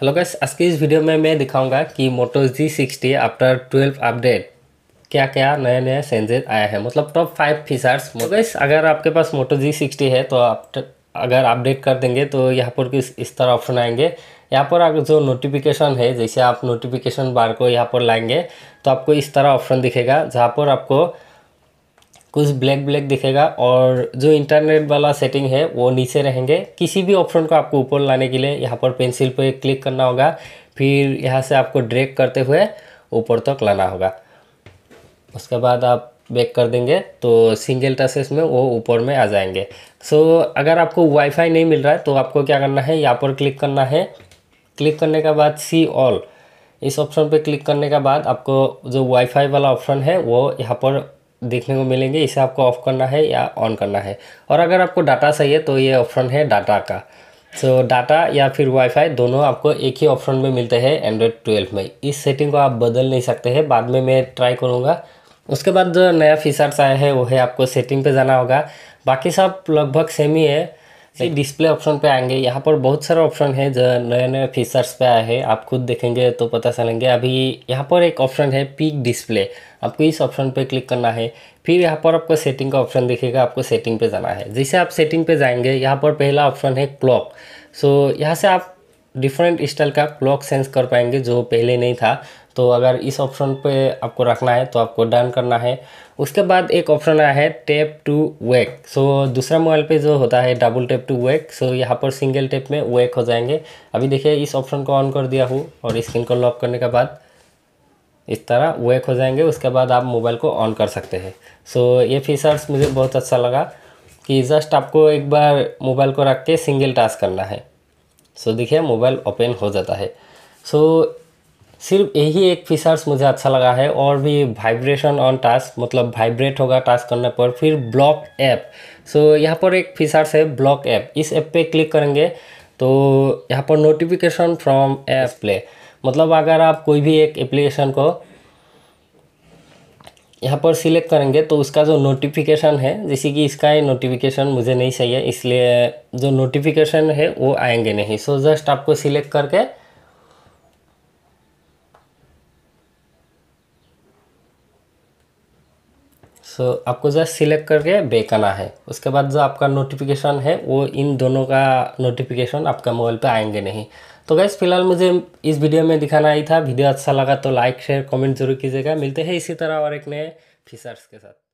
hello guys आज की इस वीडियो में मैं दिखाऊंगा कि Moto sixty after twelve update क्या क्या नए नए चेंजेस आया है मतलब टॉप फाइव फीचर्स तो गैस अगर आपके पास मोटो सिक्सटी है तो आप अगर अपडेट कर देंगे तो यहाँ पर किस इस तरह ऑप्शन आएंगे यहाँ पर अगर जो नोटिफिकेशन है जैसे आप नोटिफिकेशन बार को यहाँ पर लाएंगे तो आपको इस तरह ऑप्शन दिखेगा जहाँ पर आपको कुछ ब्लैक ब्लैक दिखेगा और जो इंटरनेट वाला सेटिंग है वो नीचे रहेंगे किसी भी ऑप्शन को आपको ऊपर लाने के लिए यहाँ पर पेंसिल पे क्लिक करना होगा फिर यहाँ से आपको ड्रैग करते हुए ऊपर तक तो लाना होगा उसके बाद आप बैक कर देंगे तो सिंगल टसेस में वो ऊपर में आ जाएंगे सो so, अगर आपको वाईफाई नहीं मिल रहा है तो आपको क्या करना है यहाँ पर क्लिक करना है क्लिक करने के बाद सी ऑल इस ऑप्शन पे क्लिक करने के बाद आपको जो वाईफाई वाला ऑप्शन है वो यहाँ पर देखने को मिलेंगे इसे आपको ऑफ़ करना है या ऑन करना है और अगर आपको डाटा चाहिए तो ये ऑप्शन है डाटा का सो so, डाटा या फिर वाईफाई दोनों आपको एक ही ऑप्शन में मिलते हैं एंड्रॉयड ट्वेल्व में इस सेटिंग को आप बदल नहीं सकते हैं बाद में मैं ट्राई करूँगा उसके बाद जो नया फीचर्स आया है वो है आपको सेटिंग पे जाना होगा बाकी सब लगभग सेम ही है नहीं डिस्प्ले ऑप्शन पे आएंगे यहाँ पर बहुत सारे ऑप्शन है जो नए नए फीचर्स पे आए हैं आप खुद देखेंगे तो पता चलेंगे अभी यहाँ पर एक ऑप्शन है पीक डिस्प्ले आपको इस ऑप्शन पे क्लिक करना है फिर यहाँ पर आपको सेटिंग का ऑप्शन दिखेगा आपको सेटिंग पे जाना है जैसे आप सेटिंग पे जाएंगे यहाँ पर पहला ऑप्शन है क्लॉक सो यहाँ से आप डिफरेंट स्टाइल का क्लॉक सेंस कर पाएंगे जो पहले नहीं था तो अगर इस ऑप्शन पे आपको रखना है तो आपको डन करना है उसके बाद एक ऑप्शन आया है टैप टू वेक सो दूसरा मोबाइल पे जो होता है double tap to wake so यहाँ पर सिंगल टैप में वेक हो जाएंगे अभी देखिए इस ऑप्शन को ऑन कर दिया हूँ और स्क्रीन को लॉक करने के बाद इस तरह वेक हो जाएंगे उसके बाद आप मोबाइल को ऑन कर सकते हैं सो so, ये फीचर्स मुझे बहुत अच्छा लगा कि जस्ट आपको एक बार मोबाइल को रख के सिंगल टास्क करना है सो देखिए मोबाइल ओपन हो जाता है सो सिर्फ यही एक फीचर्स मुझे अच्छा लगा है और भी वाइब्रेशन ऑन टास्क मतलब वाइब्रेट होगा टास्क करने पर फिर ब्लॉक ऐप सो यहाँ पर एक फीचर्स है ब्लॉक ऐप इस ऐप पे क्लिक करेंगे तो यहाँ पर नोटिफिकेशन फ्रॉम ऐप प्ले मतलब अगर आप कोई भी एक एप्लीकेशन को यहाँ पर सिलेक्ट करेंगे तो उसका जो नोटिफिकेशन है जैसे कि इसका ही नोटिफिकेशन मुझे नहीं चाहिए इसलिए जो नोटिफिकेशन है वो आएंगे नहीं सो so, जस्ट आपको सिलेक्ट करके सो so, आपको जो सिलेक्ट करके बेकाना है उसके बाद जो आपका नोटिफिकेशन है वो इन दोनों का नोटिफिकेशन आपका मोबाइल पे आएंगे नहीं तो गैस फिलहाल मुझे इस वीडियो में दिखाना ही था वीडियो अच्छा लगा तो लाइक शेयर कमेंट जरूर कीजिएगा मिलते हैं इसी तरह और एक नए फीचर्स के साथ